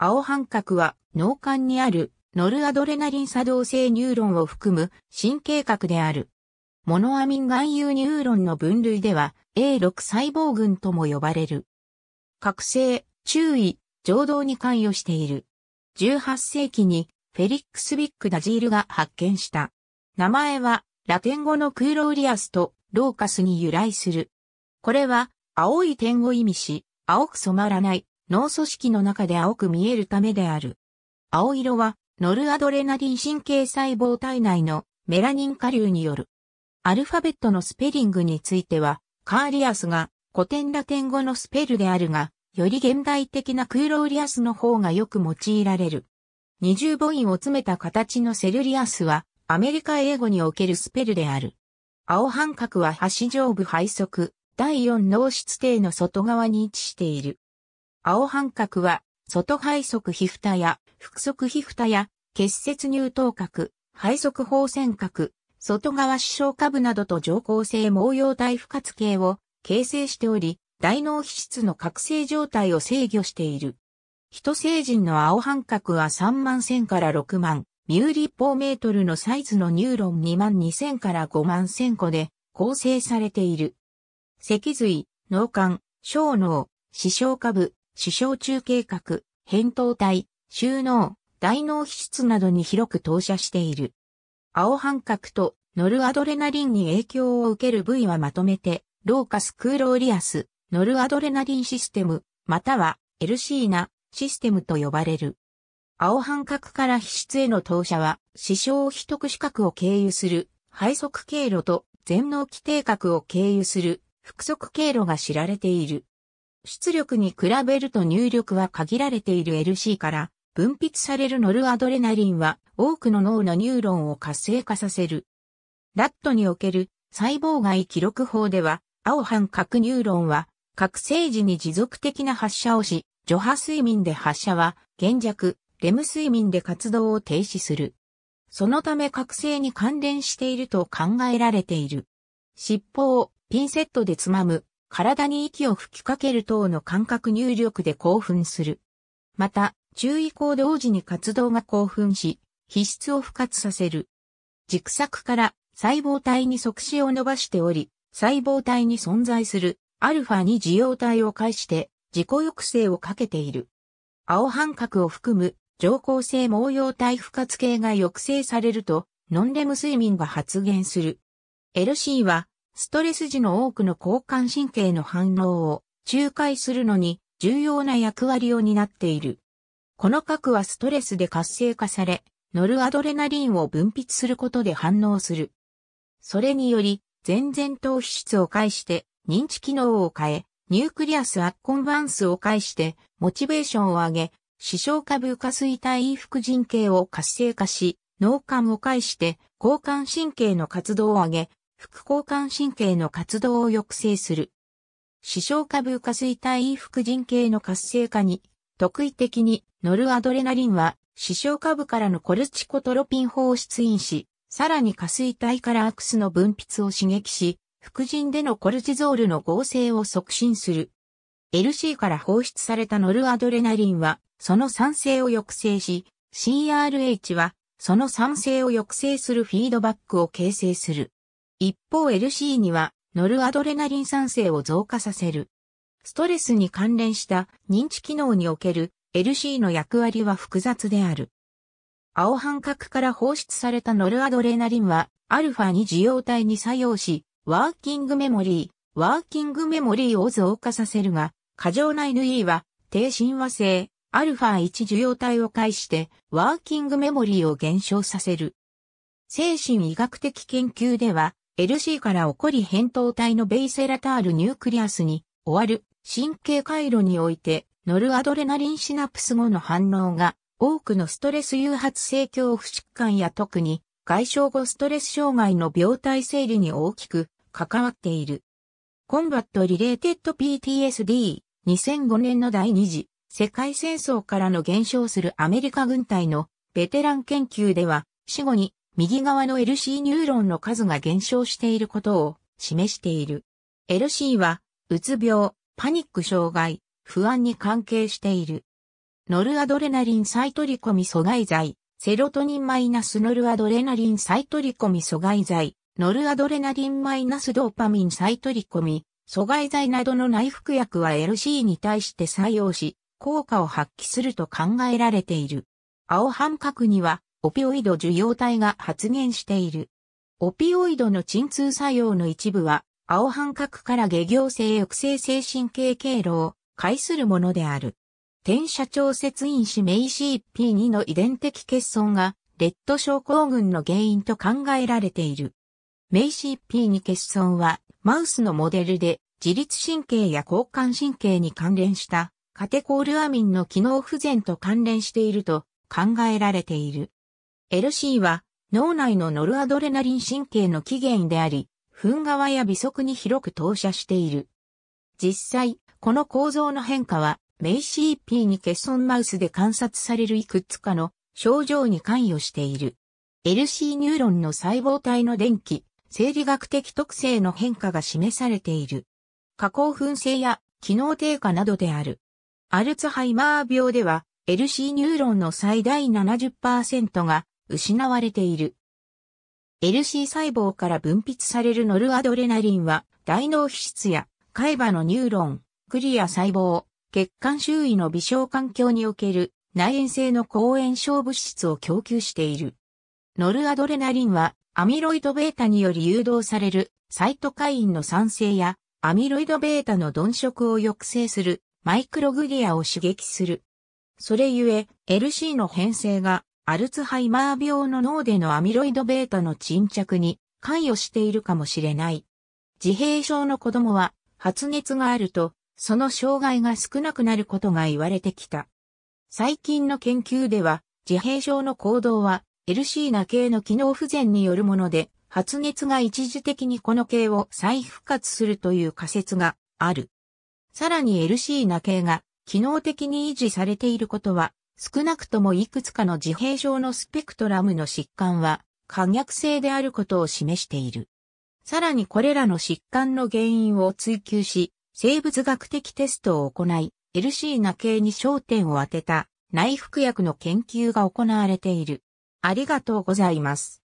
青半角は脳幹にあるノルアドレナリン作動性ニューロンを含む神経核である。モノアミン含有ニューロンの分類では A6 細胞群とも呼ばれる。覚醒、注意、情動に関与している。18世紀にフェリックス・ビック・ダジールが発見した。名前はラテン語のクーローリアスとローカスに由来する。これは青い点を意味し、青く染まらない脳組織の中で青く見えるためである。青色は、ノルアドレナリン神経細胞体内のメラニン下流による。アルファベットのスペリングについては、カーリアスが古典ラテン語のスペルであるが、より現代的なクーローリアスの方がよく用いられる。二重母音を詰めた形のセルリアスは、アメリカ英語におけるスペルである。青半角は端上部背側、第四脳室底の外側に位置している。青半角は、外背側皮蓋や、腹側皮蓋や、結節乳頭角、肺側方線角、外側視床下部などと上行性毛様体不活形を形成しており、大脳皮質の覚醒状態を制御している。人成人の青半角は3万1000から6万、ミュー立方メートルのサイズのニューロン2万2000から5万千個で構成されている。脊髄、脳幹、小脳、視床下部、死傷中計画、扁桃体、収納、大脳皮質などに広く投射している。青半角とノルアドレナリンに影響を受ける部位はまとめて、ローカスクーローリアス、ノルアドレナリンシステム、または LC なシステムと呼ばれる。青半角から皮質への投射は、視床非特視角を経由する、配側経路と全脳基底核を経由する、腹側経路が知られている。出力に比べると入力は限られている LC から分泌されるノルアドレナリンは多くの脳のニューロンを活性化させる。ラットにおける細胞外記録法では青半核ニューロンは覚醒時に持続的な発射をし、除波睡眠で発射は減弱、レム睡眠で活動を停止する。そのため覚醒に関連していると考えられている。尻尾をピンセットでつまむ体に息を吹きかける等の感覚入力で興奮する。また、注意行動時に活動が興奮し、皮質を復活させる。軸索から細胞体に即死を伸ばしており、細胞体に存在するアルファに受容体を介して自己抑制をかけている。青半角を含む上行性毛様体不活系が抑制されると、ノンレム睡眠が発現する。LC はストレス時の多くの交感神経の反応を仲介するのに重要な役割を担っている。この核はストレスで活性化され、ノルアドレナリンを分泌することで反応する。それにより、全然頭皮質を介して認知機能を変え、ニュークリアスアッコンバンスを介してモチベーションを上げ、視床下部下垂体副腎系を活性化し、脳幹を介して交感神経の活動を上げ、副交感神経の活動を抑制する。視床下部下垂体副腎系の活性化に、特異的にノルアドレナリンは視床下部からのコルチコトロピン法を出因し、さらに下垂体からアクスの分泌を刺激し、副腎でのコルチゾールの合成を促進する。LC から放出されたノルアドレナリンは、その酸性を抑制し、CRH は、その酸性を抑制するフィードバックを形成する。一方 LC にはノルアドレナリン酸性を増加させる。ストレスに関連した認知機能における LC の役割は複雑である。青半角から放出されたノルアドレナリンは、アルファ2受容体に作用し、ワーキングメモリー、ワーキングメモリーを増加させるが、過剰な NE は、低親和性、アルファ1受容体を介して、ワーキングメモリーを減少させる。精神医学的研究では、LC から起こり扁桃体のベイセラタールニュークリアスに終わる神経回路においてノルアドレナリンシナプス後の反応が多くのストレス誘発性恐怖疾患や特に外傷後ストレス障害の病態整理に大きく関わっている。コンバットリレーテッド PTSD 2005年の第2次世界戦争からの減少するアメリカ軍隊のベテラン研究では死後に右側の LC ニューロンの数が減少していることを示している。LC は、うつ病、パニック障害、不安に関係している。ノルアドレナリン再取り込み阻害剤、セロトニンマイナスノルアドレナリン再取り込み阻害剤、ノルアドレナリンマイナスドーパミン再取り込み、阻害剤などの内服薬は LC に対して作用し、効果を発揮すると考えられている。青半角にはオピオイド受容体が発現している。オピオイドの鎮痛作用の一部は、青半角から下行性抑制性神経経路を介するものである。転写調節因子名 CP2 の遺伝的欠損が、レッド症候群の原因と考えられている。名 CP2 欠損は、マウスのモデルで、自律神経や交感神経に関連した、カテコールアミンの機能不全と関連していると考えられている。LC は脳内のノルアドレナリン神経の起源であり、糞側や微速に広く投射している。実際、この構造の変化は、メイ CP に欠損マウスで観察されるいくつかの症状に関与している。LC ニューロンの細胞体の電気、生理学的特性の変化が示されている。加工粉性や機能低下などである。アルツハイマー病では LC ニューロンの最大70%が失われている。LC 細胞から分泌されるノルアドレナリンは、大脳皮質や海馬のニューロン、クリア細胞、血管周囲の微小環境における内炎性の抗炎症物質を供給している。ノルアドレナリンは、アミロイド β により誘導されるサイトカインの酸性やアミロイド β の鈍色を抑制するマイクログリアを刺激する。それゆえ、LC の変性がアルツハイマー病の脳でのアミロイド β の沈着に関与しているかもしれない。自閉症の子供は発熱があると、その障害が少なくなることが言われてきた。最近の研究では、自閉症の行動は LC な系の機能不全によるもので、発熱が一時的にこの系を再復活するという仮説がある。さらに LC な系が機能的に維持されていることは少なくともいくつかの自閉症のスペクトラムの疾患は可逆性であることを示している。さらにこれらの疾患の原因を追求し、生物学的テストを行い、LC な系に焦点を当てた内服薬の研究が行われている。ありがとうございます。